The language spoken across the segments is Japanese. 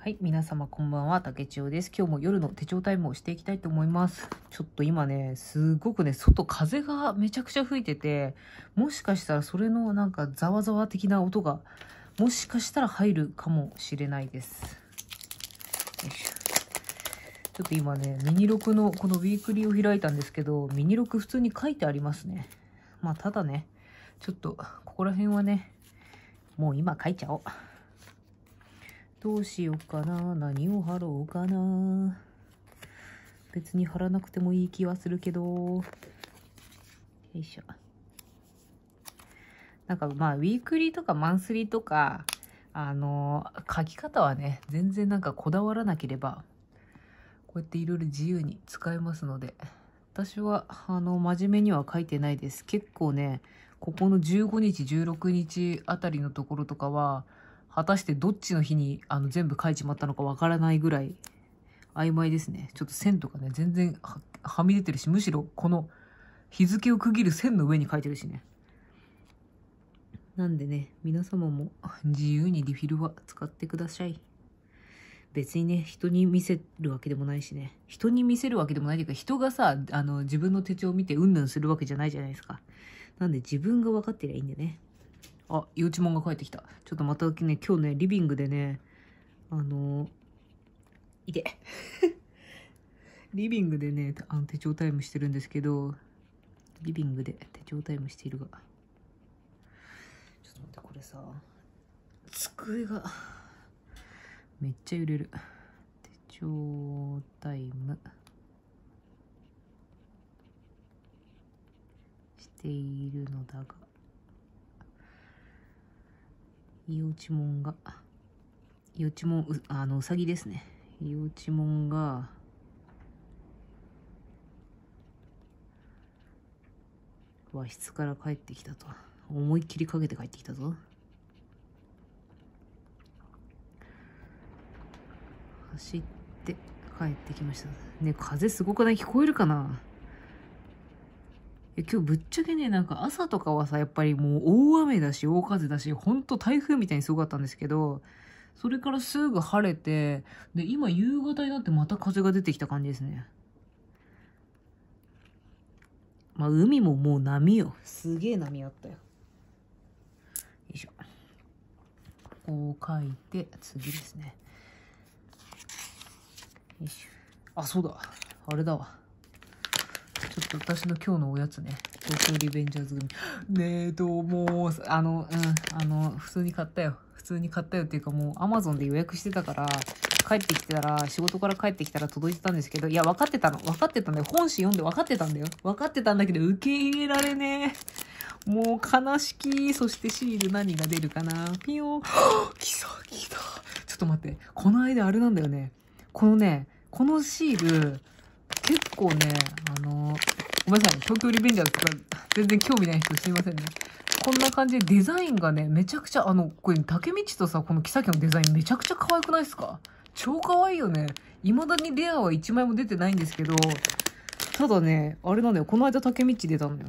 はい、皆様こんばんは、竹千代です。今日も夜の手帳タイムをしていきたいと思います。ちょっと今ね、すごくね、外風がめちゃくちゃ吹いてて、もしかしたらそれのなんかざわざわ的な音が、もしかしたら入るかもしれないです。ちょっと今ね、ミニ録のこのウィークリーを開いたんですけど、ミニ録普通に書いてありますね。まあ、ただね、ちょっと、ここら辺はね、もう今書いちゃおう。どうしようかな。何を貼ろうかな。別に貼らなくてもいい気はするけど。よいしょ。なんかまあ、ウィークリーとかマンスリーとか、あの、書き方はね、全然なんかこだわらなければ、こうやっていろいろ自由に使えますので、私は、あの、真面目には書いてないです。結構ね、ここの15日、16日あたりのところとかは、果たしてどっちの日にあの全部書いちまったのかわからないぐらい曖昧ですね。ちょっと線とかね、全然はみ出てるし、むしろこの日付を区切る線の上に書いてるしね。なんでね、皆様も 自由にリフィルは使ってください。別にね、人に見せるわけでもないしね。人に見せるわけでもないというか、人がさ、あの、自分の手帳を見てうんぬんするわけじゃないじゃないですか。なんで自分が分かってりゃいいんでね。あ、幼稚んが帰ってきた。ちょっとまたね、今日ね、リビングでね、あのー、いて。リビングでね、あの手帳タイムしてるんですけど、リビングで手帳タイムしているが。ちょっと待って、これさ、机が、めっちゃ揺れる。手帳タイム。しているのだが。いおちもんが、いおちもん、う、あの、うさぎですね。いおちもんが、和室から帰ってきたと。思いっきりかけて帰ってきたぞ。走って帰ってきました。ね風すごくない聞こえるかな今日ぶっちゃけね、なんか朝とかはさ、やっぱりもう大雨だし、大風だし、ほんと台風みたいにすごかったんですけど、それからすぐ晴れて、で、今夕方になってまた風が出てきた感じですね。まあ、海ももう波よ。すげえ波あったよ。よいしょ。こう書いて、次ですね。よいしょ。あ、そうだ。あれだわ。ょっと私の今日のおやつね。東京リベンジャーズ組。ねえ、どうも、あの、うん、あの、普通に買ったよ。普通に買ったよっていうかもう、アマゾンで予約してたから、帰ってきたら、仕事から帰ってきたら届いてたんですけど、いや、分かってたの。分かってたんだよ。本誌読んで分かってたんだよ。分かってたんだけど、受け入れられねえ。もう、悲しき。そしてシール何が出るかな。ピヨン。来た、来た。ちょっと待って。この間あれなんだよね。このね、このシール、構ね、あのごめんなさい、東京リベンジャーズとか全然興味ない人すいませんね。こんな感じでデザインがね、めちゃくちゃ、あの、これ、竹道とさ、この木崎のデザインめちゃくちゃ可愛くないですか超可愛いよね。未だにレアは1枚も出てないんですけど、ただね、あれなんだよ、この間竹道出たのよ。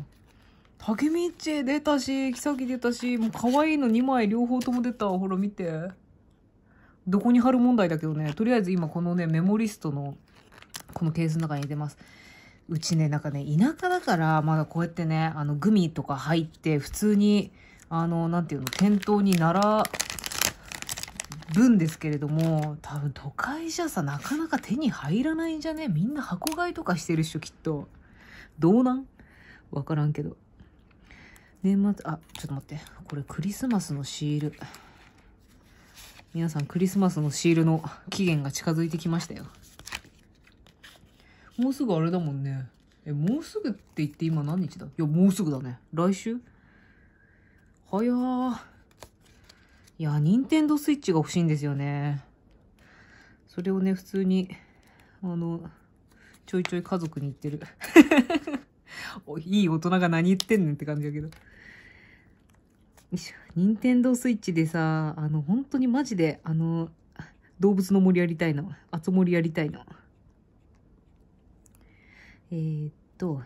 竹道出たし、木崎出たし、もう可愛いの2枚両方とも出た。ほら見て。どこに貼る問題だけどね、とりあえず今このね、メモリストのこのケースの中に入れてます。うちね、なんかね、田舎だから、まだこうやってね、あの、グミとか入って、普通に、あの、なんていうの、店頭に並ぶんですけれども、多分都会じゃさ、なかなか手に入らないんじゃねみんな箱買いとかしてるっしょ、きっと。どうなんわからんけど。年末、あ、ちょっと待って。これクリスマスのシール。皆さん、クリスマスのシールの期限が近づいてきましたよ。もうすぐあれだもんね。え、もうすぐって言って今何日だいや、もうすぐだね。来週はやー。いや、ニンテンドースイッチが欲しいんですよね。それをね、普通に、あの、ちょいちょい家族に言ってる。いい大人が何言ってんねんって感じだけど。よいしょ。任天堂スイッチでさ、あの、本当にマジで、あの、動物の森やりたいの。あつ森やりたいの。えー、っと、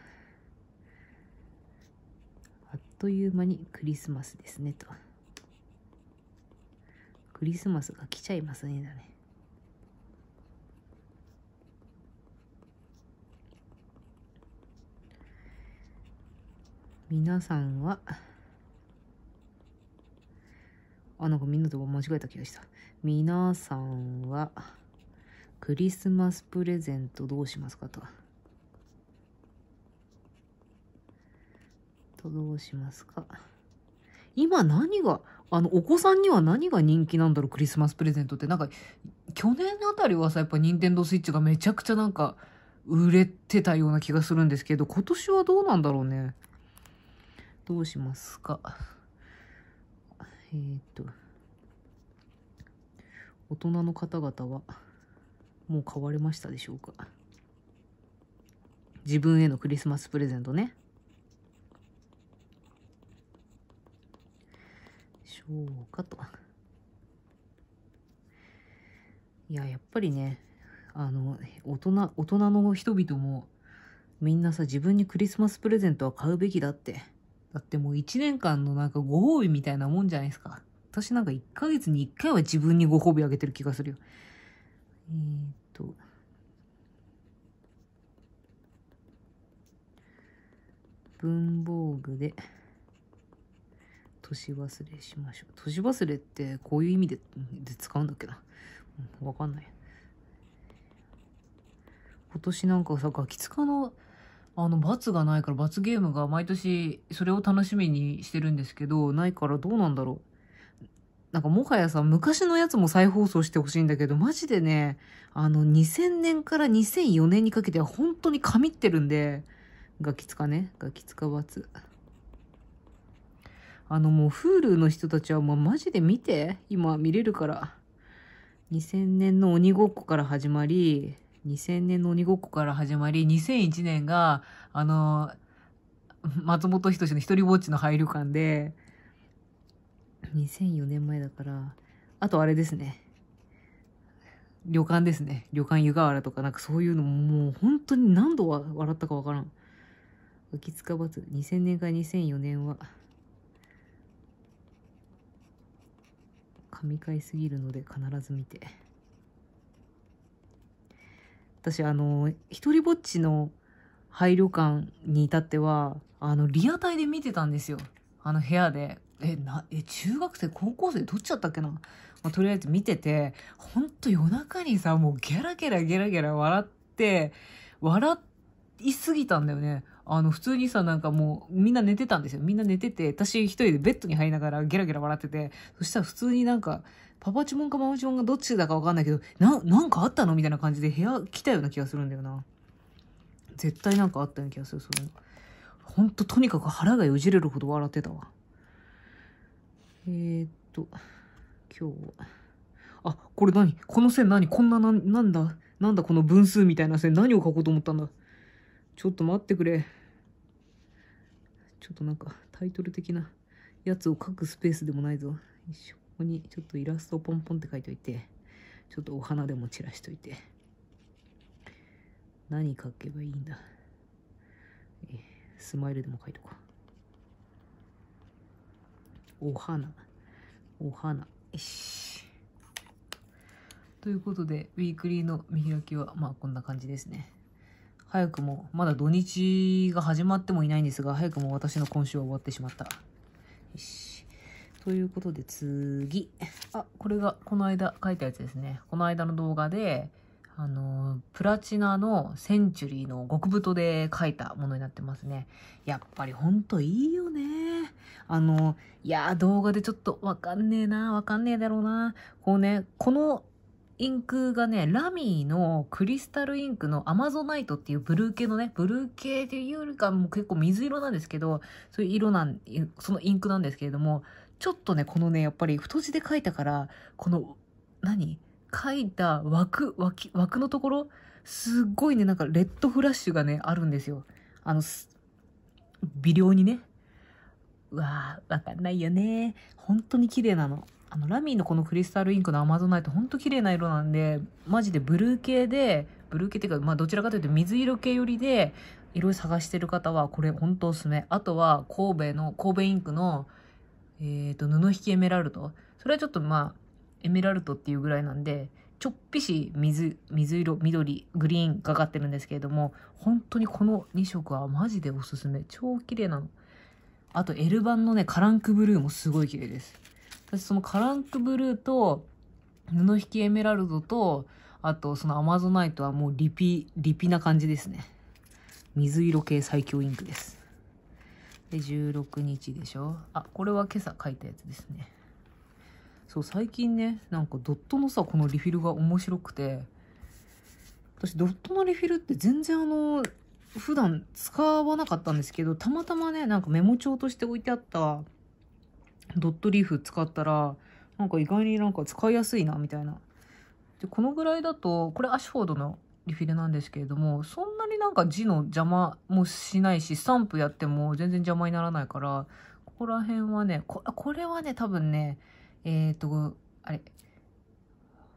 あっという間にクリスマスですねと。クリスマスが来ちゃいますねだね。皆さんは、あ、なんかみんなと間違えた気がした。皆さんは、クリスマスプレゼントどうしますかと。とどうしますか今何があのお子さんには何が人気なんだろうクリスマスプレゼントってなんか去年あたりはさやっぱ任天堂スイッチがめちゃくちゃなんか売れてたような気がするんですけど今年はどうなんだろうねどうしますかえー、っと大人の方々はもう買われましたでしょうか自分へのクリスマスプレゼントねしょうかと。いや、やっぱりね、あの、大人、大人の人々も、みんなさ、自分にクリスマスプレゼントは買うべきだって。だってもう一年間のなんかご褒美みたいなもんじゃないですか。私なんか1ヶ月に1回は自分にご褒美あげてる気がするよ。えー、っと。文房具で。年忘れしましょう。年忘れってこういう意味でで使うんだっけな。わ、かんない。今年なんかさ、ガキ使の、あの、罰がないから、罰ゲームが毎年それを楽しみにしてるんですけど、ないからどうなんだろう。なんかもはやさ、昔のやつも再放送してほしいんだけど、マジでね、あの、2000年から2004年にかけては本当に神ってるんで、ガキ使ね、ガキ使罰。あのもう Hulu の人たちはもうマジで見て。今見れるから。2000年の鬼ごっこから始まり、2000年の鬼ごっこから始まり、2001年が、あの、松本人志の一人ぼっちの配慮感で、2004年前だから、あとあれですね。旅館ですね。旅館湯河原とか、なんかそういうのももう本当に何度は笑ったかわからん。秋かバツ、2000年から2004年は、神回すぎるので必ず見て私あの一人ぼっちの廃旅館に至ってはあのリアタイで見てたんですよあの部屋でえなえ中学生高校生どっちだったっけな、まあ、とりあえず見ててほんと夜中にさもうギャラギャラギャラギャラ笑って笑いすぎたんだよねあの、普通にさ、なんかもう、みんな寝てたんですよ。みんな寝てて、私一人でベッドに入りながらゲラゲラ笑ってて、そしたら普通になんか、パパチモンかママチモンがどっちだかわかんないけど、な、なんかあったのみたいな感じで部屋来たような気がするんだよな。絶対なんかあったような気がする、それ。ほんと、とにかく腹がよじれるほど笑ってたわ。えー、っと、今日は。あ、これ何この線何こんなな、なんだなんだこの分数みたいな線何を書こうと思ったんだちょっと待ってくれ。ちょっとなんかタイトル的なやつを書くスペースでもないぞ。ここにちょっとイラストをポンポンって書いといて、ちょっとお花でも散らしといて。何書けばいいんだ。スマイルでも書いとこう。お花。お花。よし。ということで、ウィークリーの見開きは、まあこんな感じですね。早くも、まだ土日が始まってもいないんですが、早くも私の今週は終わってしまった。よし。ということで次。あ、これがこの間書いたやつですね。この間の動画で、あの、プラチナのセンチュリーの極太で書いたものになってますね。やっぱりほんといいよね。あの、いや、動画でちょっとわかんねえな、わかんねえだろうな。こうね、このインクがね、ラミーのクリスタルインクのアマゾナイトっていうブルー系のね、ブルー系っていうよりかも結構水色なんですけど、そういう色なん、そのインクなんですけれども、ちょっとね、このね、やっぱり太字で書いたから、この、何書いた枠、枠、枠のところ、すっごいね、なんかレッドフラッシュがね、あるんですよ。あの、微量にね。うわー、わかんないよね。本当に綺麗なの。あの、ラミーのこのクリスタルインクのアマゾナイト、ほんと綺麗な色なんで、マジでブルー系で、ブルー系っていうか、まあ、どちらかというと水色系よりで、色々探してる方は、これほんとおすすめ。あとは、神戸の、神戸インクの、えっ、ー、と、布引きエメラルド。それはちょっとまあ、エメラルトっていうぐらいなんで、ちょっぴし水、水色、緑、グリーンがかってるんですけれども、本当にこの2色はマジでおすすめ。超綺麗なの。あと、L 版のね、カランクブルーもすごい綺麗です。私そのカランクブルーと、布引きエメラルドと、あとそのアマゾナイトはもうリピ、リピな感じですね。水色系最強インクです。で、16日でしょあ、これは今朝書いたやつですね。そう、最近ね、なんかドットのさ、このリフィルが面白くて、私ドットのリフィルって全然あの、普段使わなかったんですけど、たまたまね、なんかメモ帳として置いてあったドットリーフ使ったら、なんか意外になんか使いやすいな、みたいな。で、このぐらいだと、これアシフォードのリフィルなんですけれども、そんなになんか字の邪魔もしないし、スタンプやっても全然邪魔にならないから、ここら辺はね、ここれはね、多分ね、えっ、ー、と、あれ、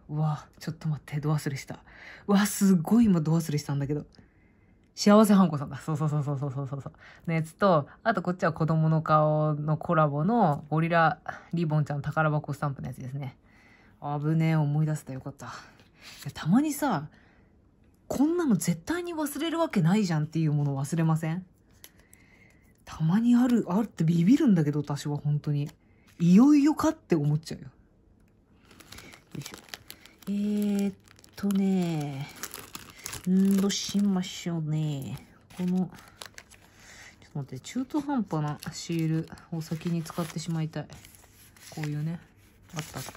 うわ、ちょっと待って、ド忘れした。うわ、すごい今ド忘れしたんだけど。幸せはんこさんだ。そうそうそうそうそうそうそう。のやつと、あとこっちは子供の顔のコラボのゴリラリボンちゃん宝箱スタンプのやつですね。危ねえ、思い出せたよかった。たまにさ、こんなの絶対に忘れるわけないじゃんっていうもの忘れませんたまにある、あるってビビるんだけど、私は本当に。いよいよかって思っちゃうよ。よいしょ。えー、っとねー。んどしましょうね。この、ちょっと待って、中途半端なシールを先に使ってしまいたい。こういうね。あったあった。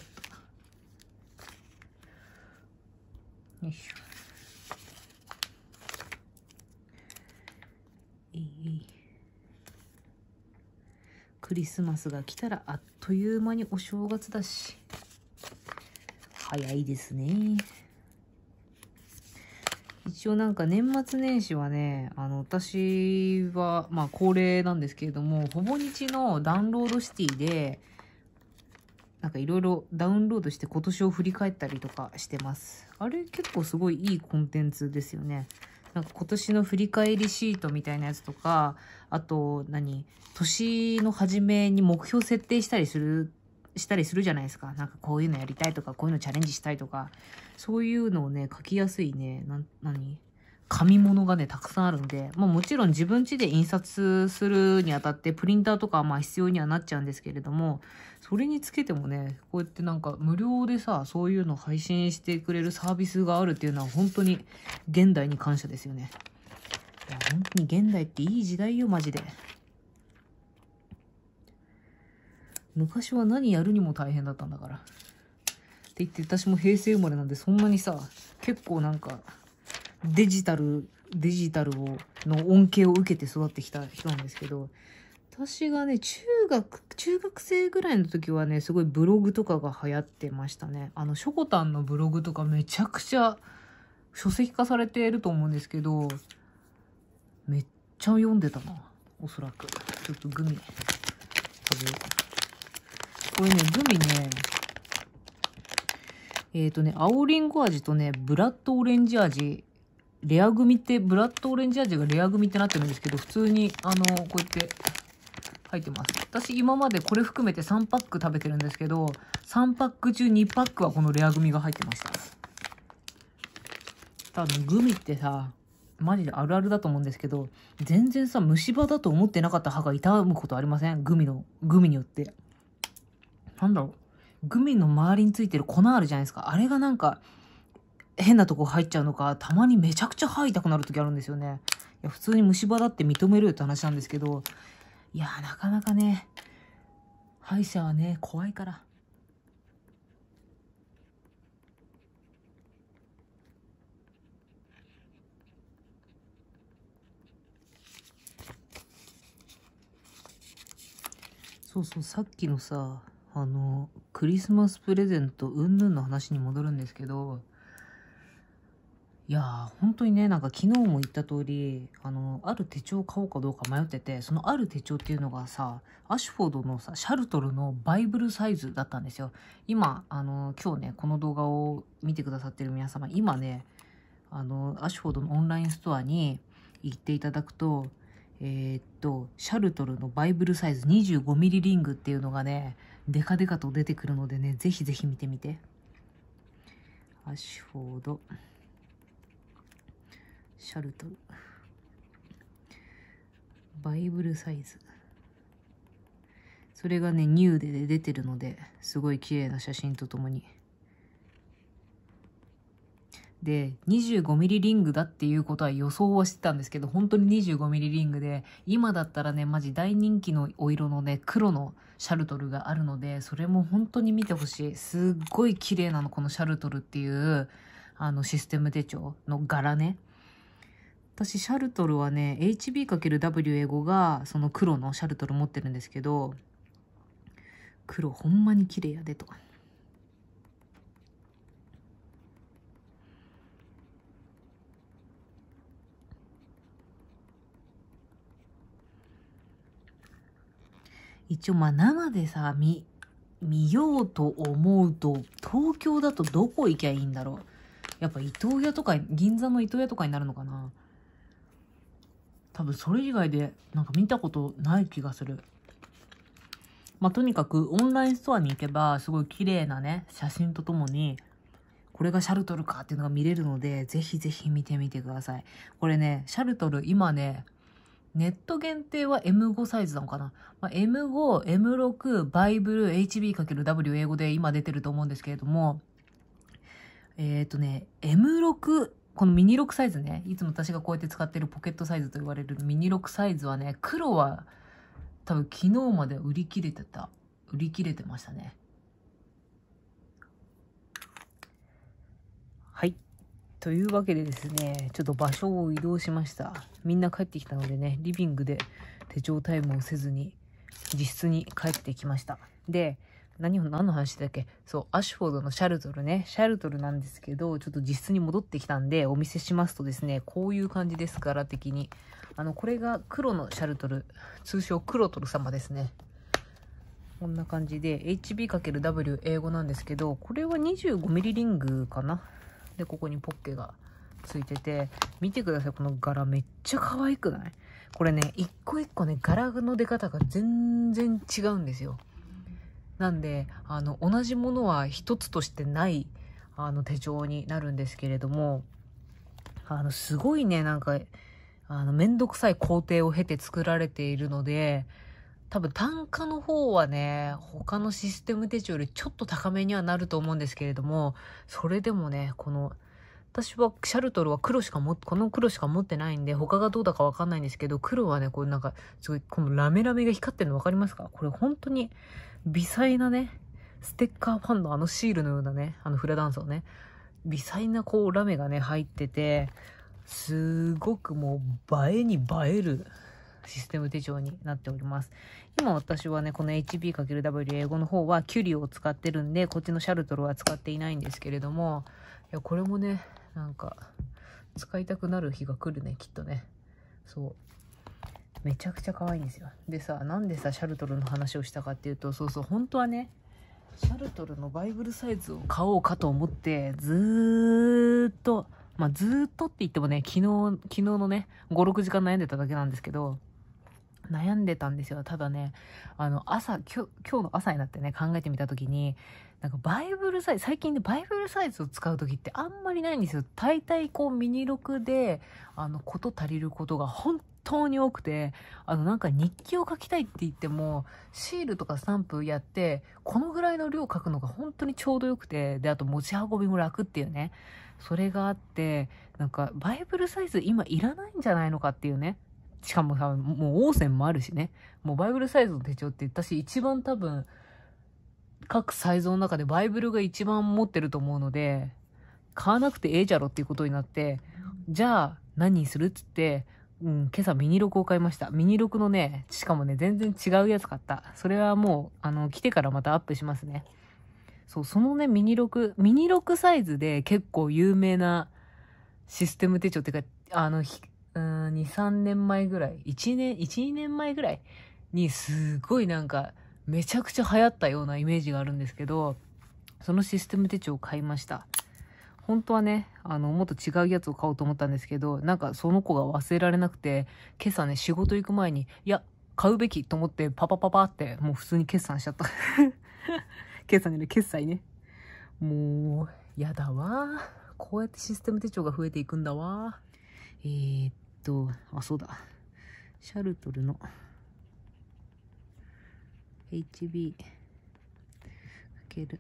よいしょ。クリスマスが来たらあっという間にお正月だし早いですね。一応なんか年末年始はね、あの、私は、まあ恒例なんですけれども、ほぼ日のダウンロードシティで、なんかいろいろダウンロードして今年を振り返ったりとかしてます。あれ結構すごいいいコンテンツですよね。なんか今年の振り返りシートみたいなやつとか、あと何、年の初めに目標設定したりするしたりするじゃないですか。なんかこういうのやりたいとか、こういうのチャレンジしたいとか、そういうのをね、書きやすいね、な、なに紙物がね、たくさんあるんで、まあもちろん自分家で印刷するにあたってプリンターとかはまあ必要にはなっちゃうんですけれども、それにつけてもね、こうやってなんか無料でさ、そういうの配信してくれるサービスがあるっていうのは本当に現代に感謝ですよね。いや、本当に現代っていい時代よ、マジで。昔は何やるにも大変だったんだから。って言って、私も平成生まれなんで、そんなにさ、結構なんか、デジタル、デジタルを、の恩恵を受けて育ってきた人なんですけど、私がね、中学、中学生ぐらいの時はね、すごいブログとかが流行ってましたね。あの、しょこたんのブログとかめちゃくちゃ書籍化されていると思うんですけど、めっちゃ読んでたな。おそらく。ちょっとグミ食べようかな。これね、グミね、えっ、ー、とね、青りんご味とね、ブラッドオレンジ味、レアグミって、ブラッドオレンジ味がレアグミってなってるんですけど、普通に、あの、こうやって入ってます。私今までこれ含めて3パック食べてるんですけど、3パック中2パックはこのレアグミが入ってました。多分グミってさ、マジであるあるだと思うんですけど、全然さ、虫歯だと思ってなかった歯が痛むことありませんグミの、グミによって。なんだろう、グミの周りについてる粉あるじゃないですか。あれがなんか、変なとこ入っちゃうのか、たまにめちゃくちゃ吐いたくなる時あるんですよね。いや、普通に虫歯だって認めるよって話なんですけど、いやなかなかね、歯医者はね、怖いから。そうそう、さっきのさ、あの、クリスマスプレゼント、うんぬんの話に戻るんですけど、いやー、本当にね、なんか昨日も言った通り、あの、ある手帳を買おうかどうか迷ってて、そのある手帳っていうのがさ、アシュフォードのさ、シャルトルのバイブルサイズだったんですよ。今、あの、今日ね、この動画を見てくださってる皆様、今ね、あの、アシュフォードのオンラインストアに行っていただくと、えー、っと、シャルトルのバイブルサイズ2 5ミリリングっていうのがね、デカデカと出てくるのでね、ぜひぜひ見てみて。アシュフォード、シャルトル、バイブルサイズ。それがね、ニューデで出てるので、すごい綺麗な写真とともに。で、25ミリリングだっていうことは予想はしてたんですけど、本当に25ミリリングで、今だったらね、マジ大人気のお色のね、黒のシャルトルがあるので、それも本当に見てほしい。すっごい綺麗なの、このシャルトルっていう、あの、システム手帳の柄ね。私、シャルトルはね、HB×W 英語が、その黒のシャルトル持ってるんですけど、黒ほんまに綺麗やでと。一応まあ生でさ、見、見ようと思うと、東京だとどこ行きゃいいんだろう。やっぱ伊東屋とか、銀座の伊東屋とかになるのかな。多分それ以外でなんか見たことない気がする。まあ、とにかくオンラインストアに行けば、すごい綺麗なね、写真とともに、これがシャルトルかっていうのが見れるので、ぜひぜひ見てみてください。これね、シャルトル今ね、ネット限定は M5 サイズなのかな、まあ、?M5、M6、バイブル、HB×W 英語で今出てると思うんですけれども、えっ、ー、とね、M6、このミニ6サイズね、いつも私がこうやって使ってるポケットサイズと言われるミニ6サイズはね、黒は多分昨日まで売り切れてた。売り切れてましたね。というわけでですね、ちょっと場所を移動しました。みんな帰ってきたのでね、リビングで手帳タイムをせずに、自室に帰ってきました。で、何を、何の話だっけそう、アシュフォードのシャルトルね、シャルトルなんですけど、ちょっと自室に戻ってきたんで、お見せしますとですね、こういう感じです、柄的に。あの、これが黒のシャルトル、通称黒トル様ですね。こんな感じで、HB×W 英語なんですけど、これは2 5ミリリングかなでここにポッケがついてて見てくださいこの柄めっちゃ可愛くないこれね一個一個ね柄の出方が全然違うんですよなんであの同じものは一つとしてないあの手帳になるんですけれどもあのすごいねなんかあのめんどくさい工程を経て作られているので多分単価の方はね、他のシステム手帳よりちょっと高めにはなると思うんですけれども、それでもね、この、私はシャルトルは黒しかも、この黒しか持ってないんで、他がどうだかわかんないんですけど、黒はね、これなんか、すごい、このラメラメが光ってるの分かりますかこれ本当に、微細なね、ステッカーファンのあのシールのようなね、あのフラダンスをね、微細なこうラメがね、入ってて、すごくもう映えに映えるシステム手帳になっております。今私はね、この HB×W 英語の方はキュリオを使ってるんで、こっちのシャルトルは使っていないんですけれども、いや、これもね、なんか、使いたくなる日が来るね、きっとね。そう。めちゃくちゃ可愛いんですよ。でさ、なんでさ、シャルトルの話をしたかっていうと、そうそう、本当はね、シャルトルのバイブルサイズを買おうかと思って、ずーっと、まあ、ずーっとって言ってもね、昨日、昨日のね、5、6時間悩んでただけなんですけど、悩んでたんですよ。ただね、あの、朝、今日、今日の朝になってね、考えてみたときに、なんかバイブルサイズ、最近でバイブルサイズを使うときってあんまりないんですよ。大体こうミニ6で、あの、こと足りることが本当に多くて、あの、なんか日記を書きたいって言っても、シールとかスタンプやって、このぐらいの量書くのが本当にちょうどよくて、で、あと持ち運びも楽っていうね。それがあって、なんかバイブルサイズ今いらないんじゃないのかっていうね。しかも多分、もう、オーセンもあるしね。もう、バイブルサイズの手帳って言ったし、一番多分、各サイズの中でバイブルが一番持ってると思うので、買わなくてええじゃろっていうことになって、じゃあ、何にするっつって、うん、今朝ミニ録を買いました。ミニ録のね、しかもね、全然違うやつ買った。それはもう、あの、来てからまたアップしますね。そう、そのね、ミニ録、ミニ録サイズで結構有名なシステム手帳っていうか、あの、うん、2、3年前ぐらい、1年、1、2年前ぐらいにすごいなんか、めちゃくちゃ流行ったようなイメージがあるんですけど、そのシステム手帳を買いました。本当はね、あの、もっと違うやつを買おうと思ったんですけど、なんかその子が忘れられなくて、今朝ね、仕事行く前に、いや、買うべきと思ってパパパパってもう普通に決算しちゃった 決算ね、決済ねもうやだわこうやってシステム手帳が増えていくんだわえー、っと、あ、そうだ。シャルトルの HB かける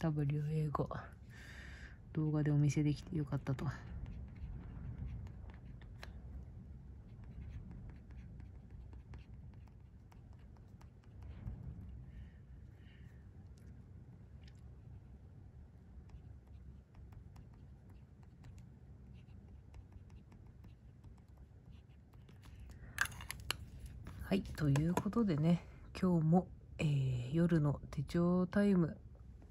W 英語動画でお見せできてよかったと。ということでね今日も、えー、夜の手帳タイム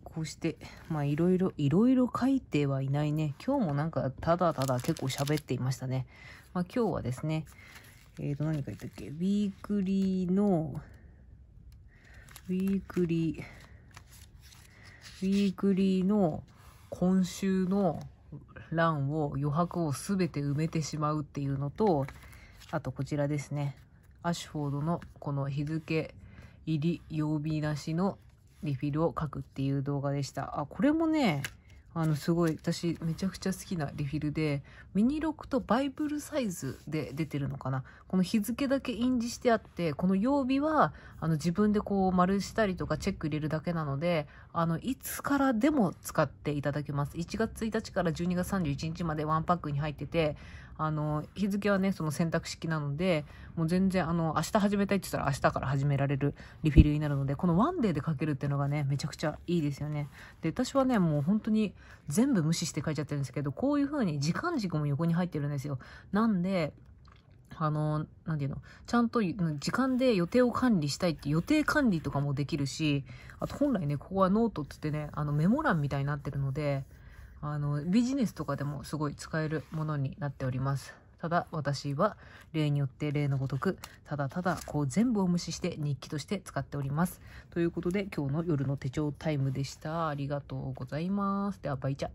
こうしてまあいろいろいろいろ書いてはいないね今日もなんかただただ結構喋っていましたねまあ今日はですねえっ、ー、と何書いたっけウィークリーのウィークリーウィークリーの今週の欄を余白を全て埋めてしまうっていうのとあとこちらですねアシュフォードのこの日付入り曜日なしのリフィルを書くっていう動画でした。あ、これもね、あのすごい私めちゃくちゃ好きなリフィルでミニロックとバイブルサイズで出てるのかなこの日付だけ印字してあってこの曜日はあの自分でこう丸したりとかチェック入れるだけなのであのいつからでも使っていただけます1月1日から12月31日までワンパックに入っててあの、日付はね、その選択式なので、もう全然、あの、明日始めたいって言ったら明日から始められるリフィルになるので、このワンデーで書けるっていうのがね、めちゃくちゃいいですよね。で、私はね、もう本当に全部無視して書いちゃってるんですけど、こういう風に時間軸も横に入ってるんですよ。なんで、あの、なていうの、ちゃんと時間で予定を管理したいって予定管理とかもできるし、あと本来ね、ここはノートっつってね、あのメモ欄みたいになってるので、あのビジネスとかでもすごい使えるものになっておりますただ私は例によって例のごとくただただこう全部を無視して日記として使っておりますということで今日の夜の手帳タイムでしたありがとうございますではバイチャ